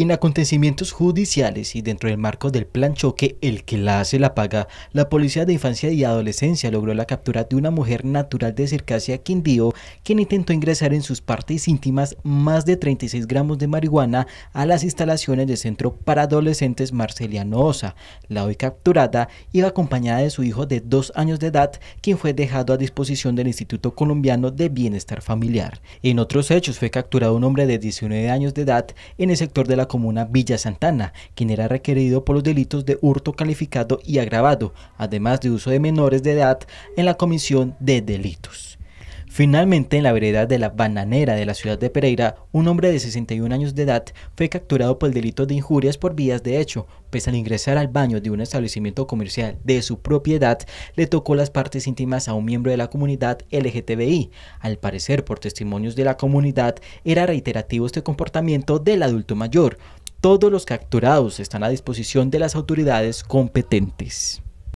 En acontecimientos judiciales y dentro del marco del plan choque El que la hace la paga, la Policía de Infancia y Adolescencia logró la captura de una mujer natural de Circasia, Quindío, quien intentó ingresar en sus partes íntimas más de 36 gramos de marihuana a las instalaciones del Centro para Adolescentes Marceliano Osa. La hoy capturada iba acompañada de su hijo de dos años de edad, quien fue dejado a disposición del Instituto Colombiano de Bienestar Familiar. En otros hechos fue capturado un hombre de 19 años de edad en el sector de la comuna Villa Santana, quien era requerido por los delitos de hurto calificado y agravado, además de uso de menores de edad en la comisión de delitos. Finalmente, en la vereda de la Bananera de la ciudad de Pereira, un hombre de 61 años de edad fue capturado por el delito de injurias por vías de hecho, pese al ingresar al baño de un establecimiento comercial de su propiedad, le tocó las partes íntimas a un miembro de la comunidad LGTBI. Al parecer, por testimonios de la comunidad, era reiterativo este comportamiento del adulto mayor. Todos los capturados están a disposición de las autoridades competentes.